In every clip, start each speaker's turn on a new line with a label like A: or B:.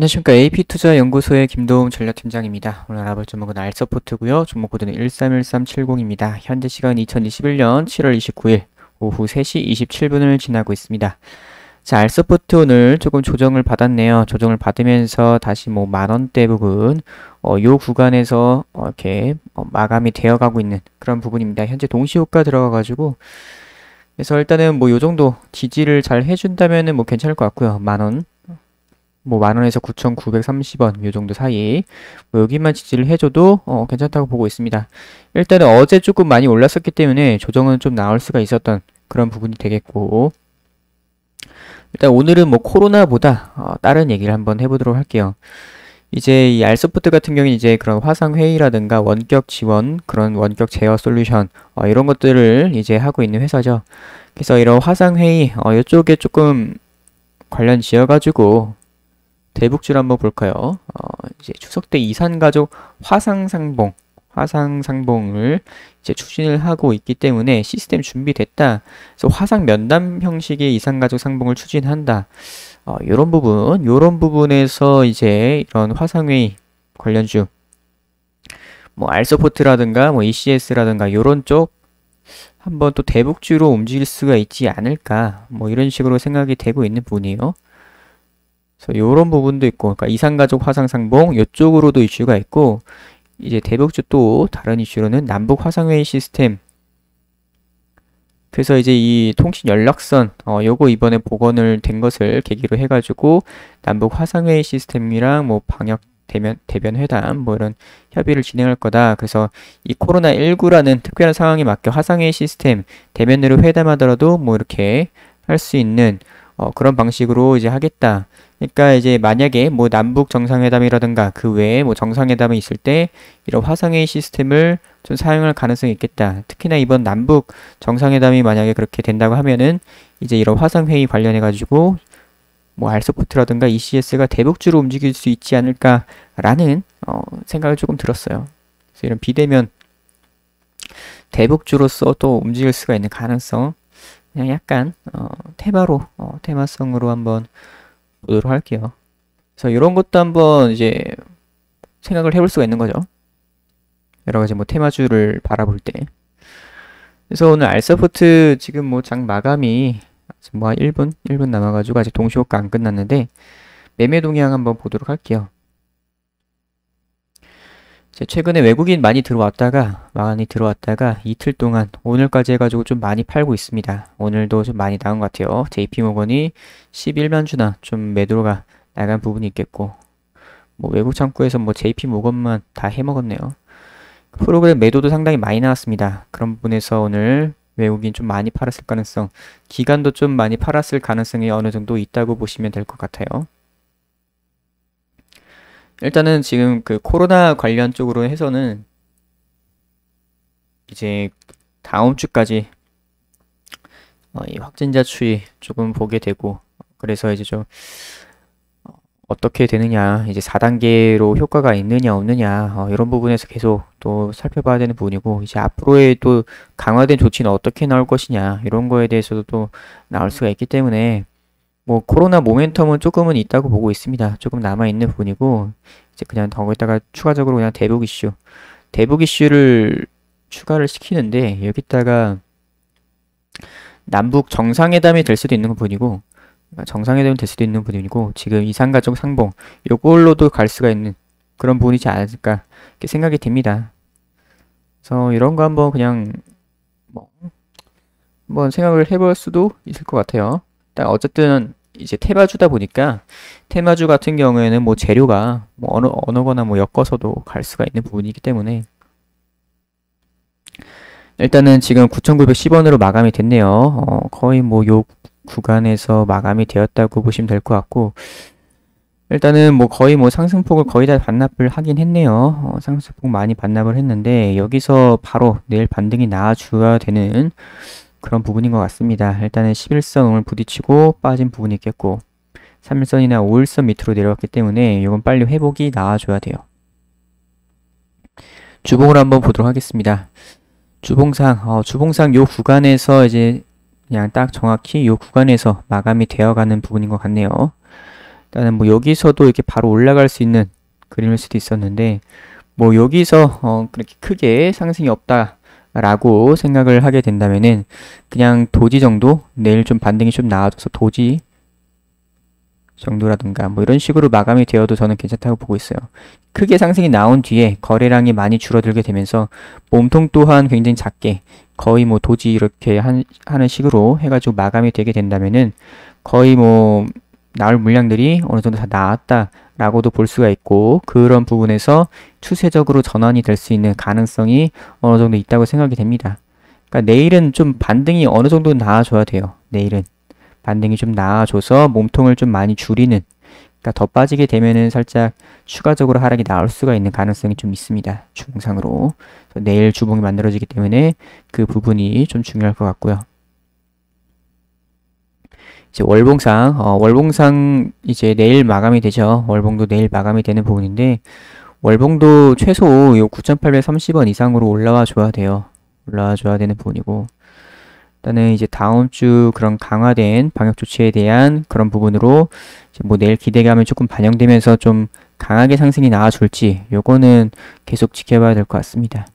A: 안녕하십니까. AP투자연구소의 김도움 전략팀장입니다. 오늘 알아볼 종목은 알서포트고요. 종목 코드는 131370입니다. 현재 시간 2021년 7월 29일 오후 3시 27분을 지나고 있습니다. 자, 알서포트 오늘 조금 조정을 받았네요. 조정을 받으면서 다시 뭐 만원대 부분, 어, 요 구간에서 어, 이렇게 어, 마감이 되어가고 있는 그런 부분입니다. 현재 동시효과 들어가가지고 그래서 일단은 뭐 요 정도 지지를 잘 해준다면은 뭐 괜찮을 것 같고요. 만원. 뭐 만원에서 9,930원 이 정도 사이 뭐 여기만 지지를 해줘도 어, 괜찮다고 보고 있습니다. 일단은 어제 조금 많이 올랐었기 때문에 조정은 좀 나올 수가 있었던 그런 부분이 되겠고 일단 오늘은 뭐 코로나보다 어, 다른 얘기를 한번 해보도록 할게요. 이제 이 알소프트 같은 경우는 이제 그런 화상 회의라든가 원격 지원 그런 원격 제어 솔루션 어, 이런 것들을 이제 하고 있는 회사죠. 그래서 이런 화상 회의 어, 이쪽에 조금 관련 지어가지고 대북질 한번 볼까요? 어, 이제 추석 때 이산가족 화상상봉, 화상상봉을 이제 추진을 하고 있기 때문에 시스템 준비됐다. 그래서 화상 면담 형식의 이산가족 상봉을 추진한다. 어, 이런 부분, 이런 부분에서 이제 이런 화상회의 관련주, 뭐 알서포트라든가 뭐 ECS라든가 이런 쪽 한번 또 대북주로 움직일 수가 있지 않을까 뭐 이런 식으로 생각이 되고 있는 분이에요. 그래서 이런 부분도 있고, 그러니까 이산가족 화상상봉 이쪽으로도 이슈가 있고, 이제 대북주 또 다른 이슈로는 남북 화상회의 시스템. 그래서 이제 이 통신 연락선, 어, 요거 이번에 복원을 된 것을 계기로 해가지고 남북 화상회의 시스템이랑 뭐 방역 대면, 대변 회담, 뭐 이런 협의를 진행할 거다. 그래서 이 코로나19라는 특별한 상황에 맞게 화상회의 시스템, 대면으로 회담하더라도 뭐 이렇게 할 수 있는 어, 그런 방식으로 이제 하겠다. 그러니까 이제 만약에 뭐 남북 정상회담이라든가 그 외에 뭐 정상회담이 있을 때 이런 화상회의 시스템을 좀 사용할 가능성이 있겠다. 특히나 이번 남북 정상회담이 만약에 그렇게 된다고 하면은 이제 이런 화상회의 관련해 가지고 뭐 알소포트라든가 ECS가 대북주로 움직일 수 있지 않을까라는 어, 생각을 조금 들었어요. 그래서 이런 비대면 대북주로서 또 움직일 수가 있는 가능성 그냥 약간 어, 테마로 어, 테마성으로 한번 보도록 할게요. 그래서 이런 것도 한번 이제 생각을 해볼 수가 있는 거죠. 여러 가지 뭐 테마주를 바라볼 때. 그래서 오늘 알서포트 지금 뭐 장 마감이 뭐 1분? 1분 남아가지고 아직 동시호가 안 끝났는데 매매 동향 한번 보도록 할게요. 최근에 외국인 많이 들어왔다가 많이 들어왔다가 이틀 동안 오늘까지 해가지고 좀 많이 팔고 있습니다. 오늘도 좀 많이 나온 것 같아요. JP모건이 11만 주나 좀 매도가 나간 부분이 있겠고 뭐 외국 창구에서 뭐 JP모건만 다 해먹었네요. 프로그램 매도도 상당히 많이 나왔습니다. 그런 부분에서 오늘 외국인 좀 많이 팔았을 가능성, 기간도 좀 많이 팔았을 가능성이 어느 정도 있다고 보시면 될 것 같아요. 일단은 지금 그 코로나 관련 쪽으로 해서는 이제 다음 주까지 어, 이 확진자 추이 조금 보게 되고 그래서 이제 좀 어, 어떻게 되느냐 이제 4단계로 효과가 있느냐 없느냐 어, 이런 부분에서 계속 또 살펴봐야 되는 부분이고 이제 앞으로의 또 강화된 조치는 어떻게 나올 것이냐 이런 거에 대해서도 또 나올 수가 있기 때문에 뭐 코로나 모멘텀은 조금은 있다고 보고 있습니다. 조금 남아 있는 부분이고 이제 그냥 더 거기다가 추가적으로 그냥 대북 이슈, 대북 이슈를 추가를 시키는데 여기다가 남북 정상회담이 될 수도 있는 부분이고 아, 정상회담이 될 수도 있는 부분이고 지금 이산가족 상봉 요걸로도 갈 수가 있는 그런 부분이지 않을까 이렇게 생각이 됩니다 그래서 이런 거 한번 그냥 뭐 한번 생각을 해볼 수도 있을 것 같아요. 어쨌든 이제 테마주다 보니까 테마주 같은 경우에는 뭐 재료가 뭐 어느 어느 거나뭐 엮어서도 갈 수가 있는 부분이기 때문에 일단은 지금 9,910원으로 마감이 됐네요. 어, 거의 뭐 요 구간에서 마감이 되었다고 보시면 될 것 같고 일단은 뭐 거의 뭐 상승폭을 거의 다 반납을 하긴 했네요. 어, 상승폭 많이 반납을 했는데 여기서 바로 내일 반등이 나와줘야 되는 그런 부분인 것 같습니다. 일단은 11선 오늘 부딪히고 빠진 부분이 있겠고 3일선이나 5일선 밑으로 내려왔기 때문에 이건 빨리 회복이 나와줘야 돼요. 주봉을 한번 보도록 하겠습니다. 주봉상, 어, 주봉상 요 구간에서 이제 그냥 딱 정확히 요 구간에서 마감이 되어가는 부분인 것 같네요. 일단은 뭐 여기서도 이렇게 바로 올라갈 수 있는 그림일 수도 있었는데 뭐 여기서 어, 그렇게 크게 상승이 없다 라고 생각을 하게 된다면은 그냥 도지 정도 내일 좀 반등이 좀 나아져서 도지 정도라든가 뭐 이런 식으로 마감이 되어도 저는 괜찮다고 보고 있어요. 크게 상승이 나온 뒤에 거래량이 많이 줄어들게 되면서 몸통 또한 굉장히 작게 거의 뭐 도지 이렇게 한, 하는 식으로 해가지고 마감이 되게 된다면은 거의 뭐 나올 물량들이 어느 정도 다 나왔다라고도 볼 수가 있고 그런 부분에서 추세적으로 전환이 될 수 있는 가능성이 어느 정도 있다고 생각이 됩니다. 그러니까 내일은 좀 반등이 어느 정도 나아줘야 돼요. 내일은 반등이 좀 나아줘서 몸통을 좀 많이 줄이는 그러니까 더 빠지게 되면은 살짝 추가적으로 하락이 나올 수가 있는 가능성이 좀 있습니다. 중상으로 내일 주봉이 만들어지기 때문에 그 부분이 좀 중요할 것 같고요. 이제 월봉상, 어, 월봉상 이제 내일 마감이 되죠. 월봉도 내일 마감이 되는 부분인데, 월봉도 최소 요 9,830원 이상으로 올라와 줘야 돼요. 올라와 줘야 되는 부분이고, 일단은 이제 다음 주 그런 강화된 방역 조치에 대한 그런 부분으로 뭐 내일 기대감이 조금 반영되면서 좀 강하게 상승이 나와줄지 요거는 계속 지켜봐야 될 것 같습니다.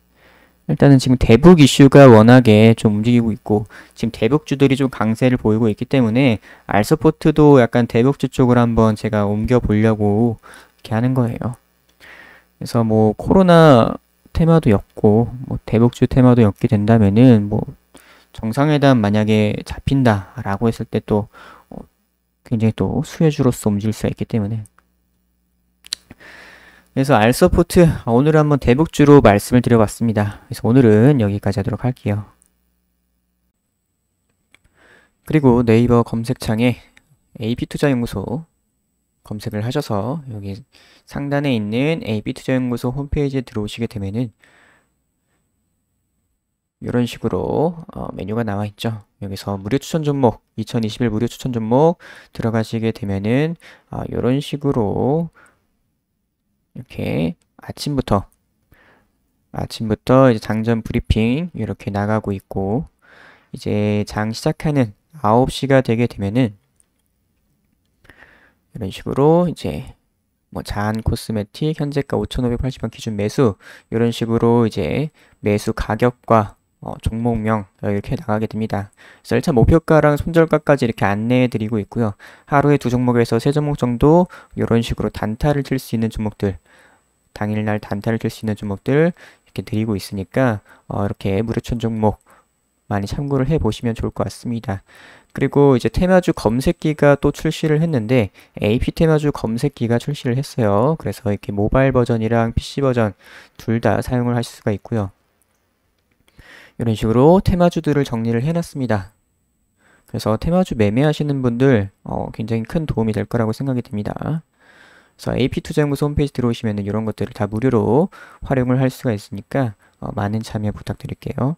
A: 일단은 지금 대북 이슈가 워낙에 좀 움직이고 있고 지금 대북주들이 좀 강세를 보이고 있기 때문에 알서포트도 약간 대북주 쪽을 한번 제가 옮겨 보려고 이렇게 하는 거예요. 그래서 뭐 코로나 테마도 였고 뭐 대북주 테마도 였게 된다면은 뭐 정상회담 만약에 잡힌다라고 했을 때또 어, 굉장히 또 수혜주로서 움직일 수가 있기 때문에 그래서 알서포트 아, 오늘 한번 대북주로 말씀을 드려봤습니다. 그래서 오늘은 여기까지 하도록 할게요. 그리고 네이버 검색창에 AP투자연구소 검색을 하셔서 여기 상단에 있는 AP투자연구소 홈페이지에 들어오시게 되면은 이런 식으로 어, 메뉴가 나와 있죠. 여기서 무료 추천 종목 2021 무료 추천 종목 들어가시게 되면은 어, 아, 이런 식으로 이렇게 아침부터 아침부터 이제 장전 브리핑 이렇게 나가고 있고 이제 장 시작하는 9시가 되게 되면은 이런 식으로 이제 뭐 잔 코스메틱 현재가 5,580원 기준 매수 이런 식으로 이제 매수 가격과 어, 종목명 이렇게 나가게 됩니다. 그래서 1차 목표가랑 손절가까지 이렇게 안내해 드리고 있고요. 하루에 두 종목에서 세 종목 정도 이런 식으로 단타를 칠 수 있는 종목들 당일날 단타를 칠 수 있는 종목들 이렇게 드리고 있으니까 어, 이렇게 무료천 종목 많이 참고를 해 보시면 좋을 것 같습니다. 그리고 이제 테마주 검색기가 또 출시를 했는데 AP 테마주 검색기가 출시를 했어요. 그래서 이렇게 모바일 버전이랑 PC 버전 둘 다 사용을 하실 수가 있고요. 이런 식으로 테마주들을 정리를 해놨습니다. 그래서 테마주 매매하시는 분들 어, 굉장히 큰 도움이 될 거라고 생각이 듭니다. 그래서 AP투자연구소 홈페이지 들어오시면 이런 것들을 다 무료로 활용을 할 수가 있으니까 어, 많은 참여 부탁드릴게요.